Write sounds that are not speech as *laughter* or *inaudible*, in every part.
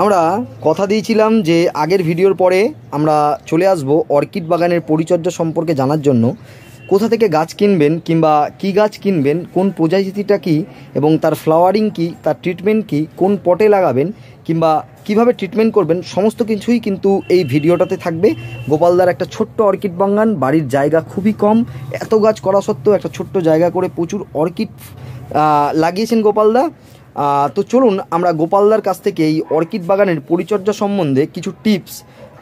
আমরা কথা দিয়েছিলাম যে আগের ভিডিওর পরে আমরা চলে আসব অর্কিড বাগানের পরিচর্যা সম্পর্কে জানার জন্য কোথা থেকে গাছ কিনবেন কিংবা কি গাছ কিনবেন কোন প্রজাতিটা কি এবং তার ফ্লাওয়ারিং কি তার ট্রিটমেন্ট কি কোন পটে লাগাবেন কিংবা কিভাবে ট্রিটমেন্ট করবেন সমস্ত কিছুই কিন্তু এই ভিডিওটাতে থাকবে গোপালদার একটা ছোট্ট অর্কিড বাগান বাড়ির জায়গা খুবই কম এত গাছ করা সত্ত্বেও একটা ছোট্ট জায়গা করে প্রচুর অর্কিড লাগিয়েছেন গোপালদা তো চলুন আমরা গোপালদার কাছ থেকে এই অর্কিড বাগানের পরিচর্যা সম্বন্ধে কিছু টিপস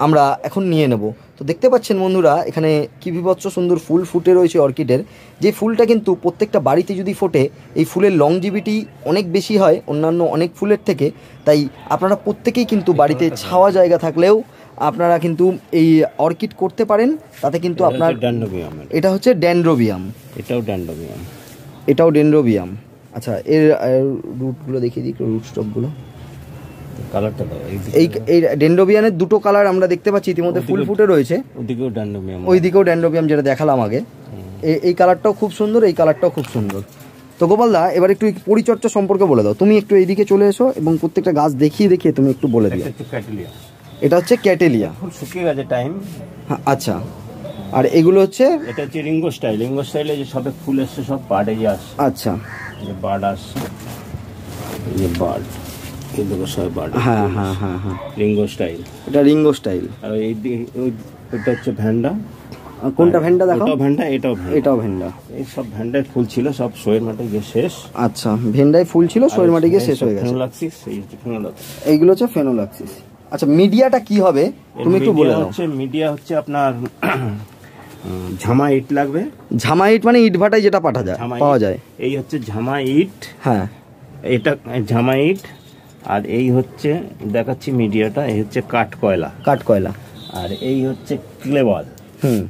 আমরা এখন নিয়ে নেব তো দেখতে পাচ্ছেন বন্ধুরা এখানে কি বিভৎস সুন্দর ফুল ফুটে রয়েছে অর্কিডের যে ফুলটা কিন্তু প্রত্যেকটা বাড়িতে যদি ফোটে এই ফুলের জিবিটি অনেক বেশি হয় অন্যান্য অনেক ফুলের থেকে তাই আপনারা প্রত্যেকেই কিন্তু বাড়িতে ছাওয়া জায়গা থাকলেও আপনারা কিন্তু এই অর্কিড করতে পারেন তাতে কিন্তু আপনার এটা হচ্ছে ড্যান্ড্রোবিয়াম এটাও ড্যান্ড্রোবিয়াম এটাও ড্যান্ড্রোবিয়াম আচ্ছা এর রুটগুলো দেখিয়ে দিই রুট স্টকগুলো এই এই দুটো কালার আমরা দেখতে পাচ্ছি ইতিমধ্যে ফুল ফুটে রয়েছে যেটা দেখালাম এই কালারটাও খুব সুন্দর এই কালারটাও খুব সুন্দর তো গোপালদা এবার একটু পরিচর্যা সম্পর্কে বলে দাও তুমি একটু এইদিকে চলে এসো এবং প্রত্যেকটা গাছ দেখিয়ে দেখিয়ে তুমি একটু বলে দিও এটা হচ্ছে ক্যাটেলিয়া শুকিয়ে গেছে হ্যাঁ, আচ্ছা আর এগুলো হচ্ছে এটা হচ্ছে রিঙ্গো স্টাইল রিঙ্গো স্টাইলে যে সবে ফুল এসছে সব বার্ডে যে আসছে আচ্ছা যে বার্ড আসছে যে বার্ড কিন্তু সব হ্যাঁ, হ্যাঁ হ্যাঁ হ্যাঁ হ্যাঁ রিঙ্গো স্টাইল এটা রিঙ্গো স্টাইল আর এই এটা হচ্ছে ভ্যান্ডা কোনটা ভ্যান্ডা দেখো এটা ভ্যান্ডা এটাও এটাও ভ্যান্ডা এই সব ভ্যান্ডায় ফুল ছিল সব সোয়ের মাঠে গিয়ে শেষ আচ্ছা ভ্যান্ডায় ফুল ছিল সোয়ের মাটি গিয়ে শেষ হয়ে গেছে ফেনোলাক্সিস এইগুলো হচ্ছে ফেনোলাক্সিস আচ্ছা মিডিয়াটা কি হবে তুমি একটু বলে দাও হচ্ছে মিডিয়া হচ্ছে আপনার ঝামা ইট লাগবে ঝামা ইট মানে ইট ভাটায় যেটা পাঠা যায় পাওয়া যায় এই হচ্ছে ঝামা ইট হ্যাঁ এটা ঝামা ইট আর এই হচ্ছে দেখাচ্ছি মিডিয়াটা এই হচ্ছে কাঠ কয়লা কাঠ কয়লা আর এই হচ্ছে ক্লেবল হুম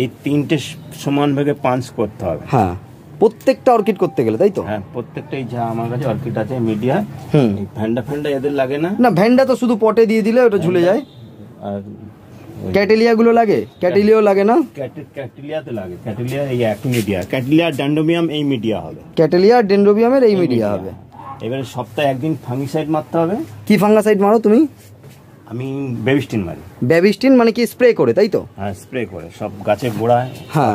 এই তিনটে সমান ভাগে পাঞ্চ করতে হবে হ্যাঁ প্রত্যেকটা অর্কিড করতে গেলে তাই তো হ্যাঁ প্রত্যেকটাই যা আমার কাছে অর্কিড আছে মিডিয়া হুম ভ্যান্ডা ফ্যান্ডা এদের লাগে না না ভ্যান্ডা তো শুধু পটে দিয়ে দিলে ওটা ঝুলে যায় আর ক্যাটেলিয়া গুলো লাগে ক্যাটেলিয়াও লাগে না ক্যাটেলিয়াতে লাগে ক্যাটেলিয়া এই এক মিডিয়া ক্যাটেলিয়া ড্যান্ডোমিয়াম এই মিডিয়া হবে ক্যাটেলিয়া ড্যান্ডোমিয়ামের এই মিডিয়া হবে এবারে সপ্তাহে একদিন ফাঙ্গিসাইড মারতে হবে কি ফাঙ্গাসাইড মারো তুমি আমি বেবিস্টিন মারি বেবিস্টিন মানে কি স্প্রে করে তাই তো হ্যাঁ স্প্রে করে সব গাছে গোড়ায় হ্যাঁ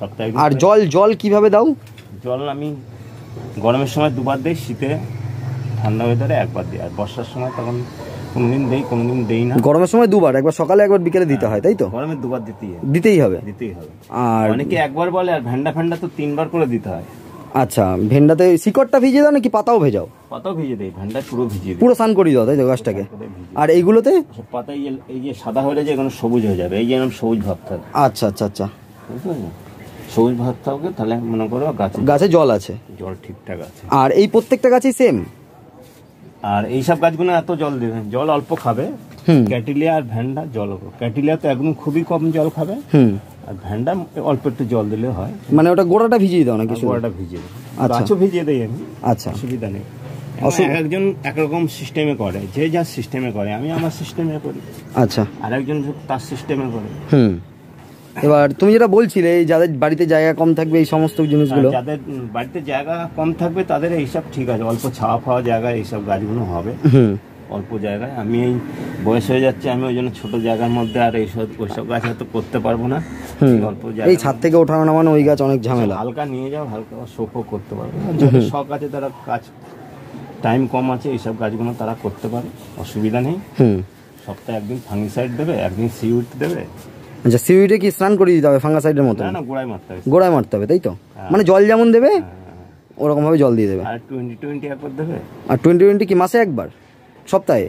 সপ্তাহে আর জল জল কিভাবে দাও জল আমি গরমের সময় দুবার দিই শীতে ঠান্ডা ওয়েদারে একবার দিই আর বর্ষার সময় তখন কোনদিন দেই কোনদিন দেই না গরমের সময় দুবার একবার সকালে একবার বিকেলে দিতে হ্যাঁ, হয় তাই তো গরমে দুবার দিতেই দিতেই হবে দিতেই হবে আর অনেকে একবার বলে আর ভ্যান্ডা ফ্যান্ডা তো তিনবার করে দিতে হয় আচ্ছা ভেন্ডাতে শিকড়টা ভিজিয়ে দাও নাকি পাতাও ভেজাও পাতাও ভিজিয়ে দেই ভেন্ডা পুরো ভিজিয়ে পুরো সান করিয়ে দাও তাই তো গাছটাকে আর এইগুলোতে পাতা এই যে সাদা হয়ে যায় এখানে সবুজ হয়ে যাবে এই যে এরকম সবুজ ভাব থাকে আচ্ছা আচ্ছা আচ্ছা সবুজ ভাত থাকবে তাহলে মনে করো গাছে গাছে জল আছে জল ঠিকঠাক আছে আর এই প্রত্যেকটা গাছই সেম আর এইসব গাছগুলো এত জল দেবে জল অল্প খাবে ক্যাটিলিয়া আর ভ্যান্ডা জল ক্যাটিলিয়া তো একদম খুবই কম জল খাবে আর ভ্যান্ডা অল্প একটু জল দিলে হয় মানে ওটা গোড়াটা ভিজিয়ে দাও নাকি গোড়াটা ভিজিয়ে দাও আচ্ছা। গাছও ভিজিয়ে দেই আমি আচ্ছা অসুবিধা নেই একজন একরকম সিস্টেমে করে যে যা সিস্টেমে করে আমি আমার সিস্টেমে করি আচ্ছা আর একজন তার সিস্টেমে করে হুম এবার তুমি যেটা বলছিলে যাদের বাড়িতে জায়গা কম থাকবে এই সমস্ত হ্যাঁ, জিনিসগুলো যাদের বাড়িতে জায়গা কম থাকবে তাদের এইসব ঠিক আছে অল্প ছাওয়া ফাওয়া জায়গা এইসব গাছগুলো হবে অল্প জায়গায় আমি এই বয়স হয়ে যাচ্ছে আমি ওই জন্য ছোট জায়গার মধ্যে আর এইসব ওইসব গাছ হয়তো করতে পারবো না অল্প জায়গা এই ছাদ থেকে ওঠানো নামানো ওই গাছ অনেক ঝামেলা আচ্ছা, হালকা নিয়ে যাও হালকা শোকও করতে পারবো সব গাছে তারা কাজ টাইম কম আছে এইসব গাছগুলো তারা করতে পারে অসুবিধা নেই সপ্তাহে একদিন ফাঙ্গিসাইড দেবে একদিন সিউট দেবে আচ্ছা সিউইডে কি স্নান করে দিতে হবে ফাঙ্গাসাইডের মতো না গোড়ায় মারতে হবে গোড়ায় মারতে হবে তাই তো হ্যাঁ। মানে জল যেমন দেবে হ্যাঁ, হ্যাঁ। ওরকম ভাবে জল দিয়ে দেবে আর 20 20 একবার দেবে আর 20 20 কি মাসে একবার সপ্তাহে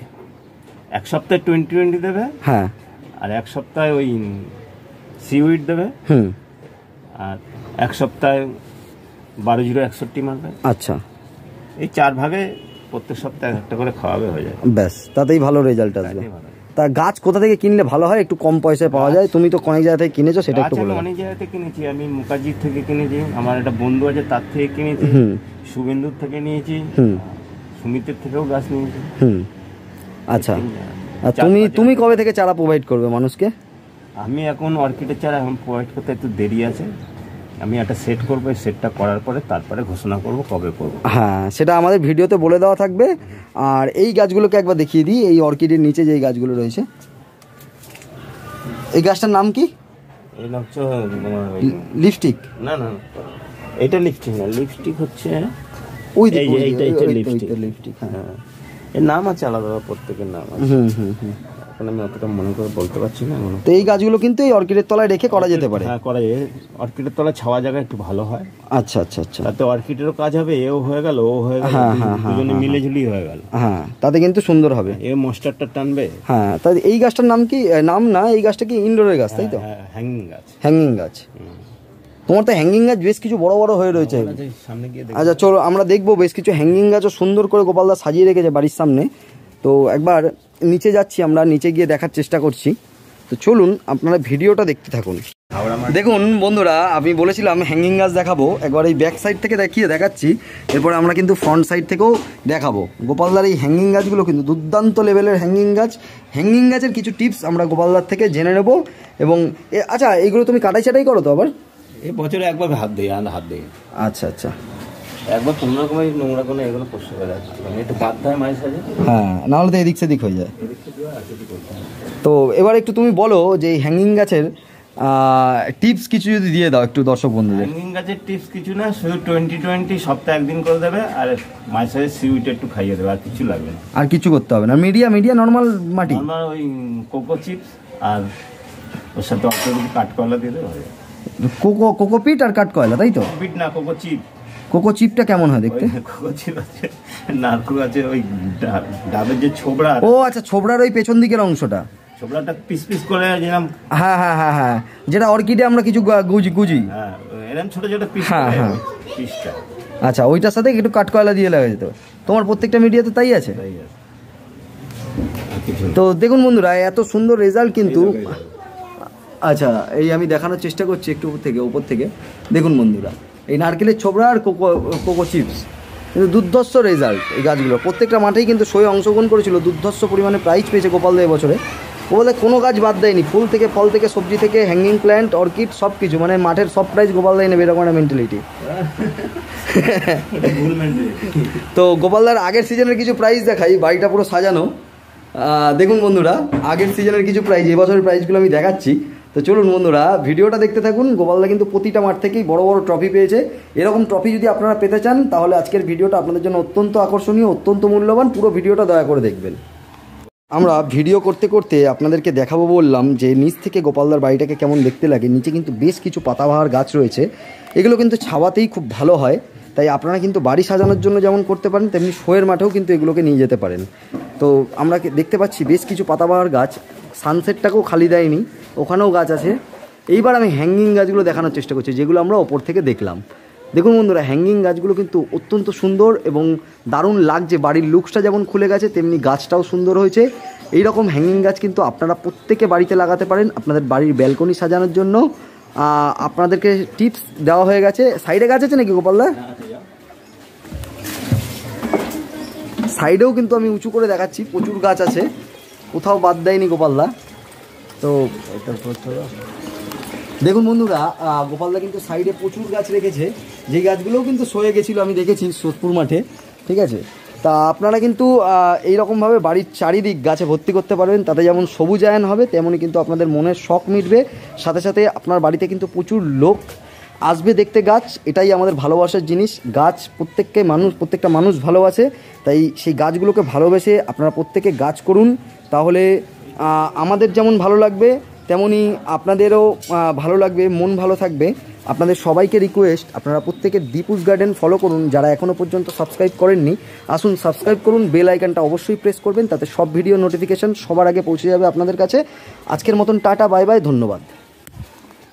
এক সপ্তাহে 20 20 দেবে হ্যাঁ আর এক সপ্তাহে ওই সিউইড দেবে হুম আর এক সপ্তাহে বারো জিরো একষট্টি মারবে আচ্ছা এই চার ভাগে প্রত্যেক সপ্তাহে একটা করে খাওয়াবে হয়ে যায় ব্যাস তাতেই ভালো রেজাল্ট আসবে তা গাছ কোথা থেকে কিনলে ভালো হয় একটু কম পয়সায় পাওয়া যায় তুমি তো অনেক জায়গা থেকে কিনেছো সেটা একটু বলো অনেক জায়গা থেকে কিনেছি আমি মুখার্জির থেকে কিনেছি আমার একটা বন্ধু আছে তার থেকে কিনেছি শুভেন্দুর থেকে নিয়েছি সুমিতের থেকেও গাছ নিয়েছি হুম আচ্ছা তুমি তুমি কবে থেকে চারা প্রোভাইড করবে মানুষকে আমি এখন অর্কিডের চারা এখন প্রোভাইড করতে একটু দেরি আছে আমি একটা সেট করব এই সেটটা করার পরে তারপরে ঘোষণা করব কবে করব হ্যাঁ সেটা আমাদের ভিডিওতে বলে দেওয়া থাকবে আর এই গাছগুলোকে একবার দেখিয়ে দিই এই অর্কিডের নিচে যে গাছগুলো রয়েছে এই গাছটার নাম কি লিপস্টিক না না এটা লিপস্টিক না লিপস্টিক হচ্ছে ওই এইটা লিপস্টিক লিপস্টিক হ্যাঁ।, হ্যাঁ এর নাম আছে আলাদা প্রত্যেকের নাম আছে হুম হুম হুম আমি অতটা মনে করে বলতে পারছি না তো এই গাছগুলো কিন্তু এই অর্কিডের তলায় রেখে করা যেতে পারে হ্যাঁ করা যায় অর্কিডের তলায় ছাওয়া জায়গা একটু ভালো হয় আচ্ছা আচ্ছা আচ্ছা তাতে অর্কিডেরও কাজ হবে এও হয়ে গেল ও হয়ে গেল হ্যাঁ, হ্যাঁ, হ্যাঁ, দুজনে মিলে ঝুলি হয়ে গেল হ্যাঁ তাতে কিন্তু সুন্দর হবে এ মস্টারটা টানবে হ্যাঁ তাই এই গাছটার নাম কি নাম না এই গাছটা কি ইনডোরের গাছ তাই তো হ্যাঙ্গিং গাছ হ্যাঙ্গিং গাছ তোমার তো হ্যাঙ্গিং গাছ বেশ কিছু বড় বড় হয়ে রয়েছে আচ্ছা চলো আমরা দেখবো বেশ কিছু হ্যাঙ্গিং গাছও সুন্দর করে গোপালদা সাজিয়ে রেখেছে বাড়ির সামনে তো একবার নিচে যাচ্ছি আমরা নিচে গিয়ে দেখার চেষ্টা করছি তো চলুন আপনারা ভিডিওটা দেখতে থাকুন দেখুন বন্ধুরা আমি বলেছিলাম হ্যাঙ্গিং গাছ দেখাবো একবার এই ব্যাক সাইড থেকে দেখিয়ে দেখাচ্ছি এরপরে আমরা কিন্তু ফ্রন্ট সাইড থেকেও দেখাবো গোপালদার এই হ্যাঙ্গিং গাছগুলো কিন্তু দুর্দান্ত লেভেলের হ্যাঙ্গিং গাছ হ্যাঙ্গিং গাছের কিছু টিপস আমরা গোপালদার থেকে জেনে নেবো এবং আচ্ছা এইগুলো তুমি কাটাই ছাটাই করো তো আবার এ বছরে একবার হাত দিয়ে হাত দিয়ে আচ্ছা আচ্ছা একবার কোনো নোংরা কোনো এগুলো করতে মানে একটু বাধ্য হয় মাঝে সাঝে হ্যাঁ নাহলে তো এদিক সেদিক হয়ে যায় তো এবার একটু তুমি বলো যে হ্যাঙ্গিং গাছের টিপস কিছু যদি দিয়ে দাও একটু দর্শক বন্ধুদের হ্যাঙ্গিং গাছের টিপস কিছু না শুধু টোয়েন্টি টোয়েন্টি সপ্তাহে একদিন করে দেবে আর মাঝে সাঝে সিউইটা একটু খাইয়ে দেবে আর কিছু লাগবে না আর কিছু করতে হবে না মিডিয়া মিডিয়া নর্মাল মাটি নর্মাল ওই কোকো চিপস আর ওর সাথে অল্প কাঠকলা দিলে হয়ে কোকো কোকোপিট আর কাঠকয়লা তাই তো পিট না কোকো চিপস কোকো চিপটা কেমন হয় দেখতে নারকু আছে ওই ডাবের যে ছোবড়া ও আচ্ছা ছোবড়ার ওই পেছন দিকের অংশটা ছোবড়াটা পিস পিস করে যেরকম হ্যাঁ হ্যাঁ হ্যাঁ হ্যাঁ যেটা অর্কিডে আমরা কিছু গুজি গুজি হ্যাঁ এরকম ছোট ছোট পিস হ্যাঁ হ্যাঁ পিসটা আচ্ছা ওইটার সাথে একটু কাঠকয়লা দিয়ে লাগা যেত তোমার প্রত্যেকটা মিডিয়াতে তাই আছে তো দেখুন বন্ধুরা এত সুন্দর রেজাল্ট কিন্তু আচ্ছা এই আমি দেখানোর চেষ্টা করছি একটু উপর থেকে উপর থেকে দেখুন বন্ধুরা এই নারকেলের ছোবড়া আর কোকো কোকো চিপস কিন্তু দুর্ধর্ষ রেজাল্ট এই গাছগুলো প্রত্যেকটা মাঠেই কিন্তু সই অংশগ্রহণ করেছিল দুর্ধর্ষ পরিমাণে প্রাইজ পেয়েছে গোপালদা বছরে বলে কোনো গাছ বাদ দেয়নি ফুল থেকে ফল থেকে সবজি থেকে হ্যাঙ্গিং প্ল্যান্ট অর্কিড সব কিছু মানে মাঠের সব প্রাইজ গোপাল দেয় নেবে এরকম একটা মেন্টালিটি *laughs* তো গোপালদার আগের সিজনের কিছু প্রাইজ দেখাই বাড়িটা পুরো সাজানো দেখুন বন্ধুরা আগের সিজনের কিছু প্রাইজ এবছরের প্রাইজগুলো আমি দেখাচ্ছি তো চলুন বন্ধুরা ভিডিওটা দেখতে থাকুন গোপালদা কিন্তু প্রতিটা মাঠ থেকেই বড় বড় ট্রফি পেয়েছে এরকম ট্রফি যদি আপনারা পেতে চান তাহলে আজকের ভিডিওটা আপনাদের জন্য অত্যন্ত আকর্ষণীয় অত্যন্ত মূল্যবান পুরো ভিডিওটা দয়া করে দেখবেন আমরা ভিডিও করতে করতে আপনাদেরকে দেখাবো বললাম যে নিচ থেকে গোপালদার বাড়িটাকে কেমন দেখতে লাগে নিচে কিন্তু বেশ কিছু পাতাবাহার গাছ রয়েছে এগুলো কিন্তু ছাওয়াতেই খুব ভালো হয় তাই আপনারা কিন্তু বাড়ি সাজানোর জন্য যেমন করতে পারেন তেমনি শোয়ের মাঠেও কিন্তু এগুলোকে নিয়ে যেতে পারেন তো আমরা দেখতে পাচ্ছি বেশ কিছু পাতাবাহার গাছ সানসেটটাকেও খালি দেয়নি ওখানেও গাছ আছে এইবার আমি হ্যাঙ্গিং গাছগুলো দেখানোর চেষ্টা করছি যেগুলো আমরা ওপর থেকে দেখলাম দেখুন বন্ধুরা হ্যাঙ্গিং গাছগুলো কিন্তু অত্যন্ত সুন্দর এবং দারুণ লাগছে বাড়ির লুকসটা যেমন খুলে গেছে তেমনি গাছটাও সুন্দর হয়েছে এই রকম হ্যাঙ্গিং গাছ কিন্তু আপনারা প্রত্যেকে বাড়িতে লাগাতে পারেন আপনাদের বাড়ির ব্যালকনি সাজানোর জন্য আপনাদেরকে টিপস দেওয়া হয়ে গেছে সাইডে গাছ আছে নাকি গোপালদা হ্যাঁ, সাইডেও কিন্তু আমি উঁচু করে দেখাচ্ছি প্রচুর গাছ আছে কোথাও বাদ দেয়নি গোপালদা তো দেখুন বন্ধুরা গোপালদা কিন্তু সাইডে প্রচুর গাছ রেখেছে যেই গাছগুলোও কিন্তু সয়ে গেছিলো আমি দেখেছি সোদপুর মাঠে ঠিক আছে তা আপনারা কিন্তু এইরকমভাবে বাড়ির চারিদিক গাছে ভর্তি করতে পারবেন তাতে যেমন সবুজায়ন হবে তেমনই কিন্তু আপনাদের মনের শখ মিটবে সাথে সাথে আপনার বাড়িতে কিন্তু প্রচুর লোক আসবে দেখতে গাছ এটাই আমাদের ভালোবাসার জিনিস গাছ প্রত্যেককে মানুষ প্রত্যেকটা মানুষ ভালোবাসে তাই সেই গাছগুলোকে ভালোবেসে আপনারা প্রত্যেকে গাছ করুন তাহলে আমাদের যেমন ভালো লাগবে তেমনি আপনাদেরও ভালো লাগবে মন ভালো থাকবে আপনাদের সবাইকে রিকোয়েস্ট আপনারা প্রত্যেকে দীপুস গার্ডেন ফলো করুন যারা এখনও পর্যন্ত সাবস্ক্রাইব করেননি আসুন সাবস্ক্রাইব করুন বেল আইকনটা অবশ্যই প্রেস করবেন তাতে সব ভিডিও নোটিফিকেশান সবার আগে পৌঁছে যাবে আপনাদের কাছে আজকের মতন টাটা বাই বাই ধন্যবাদ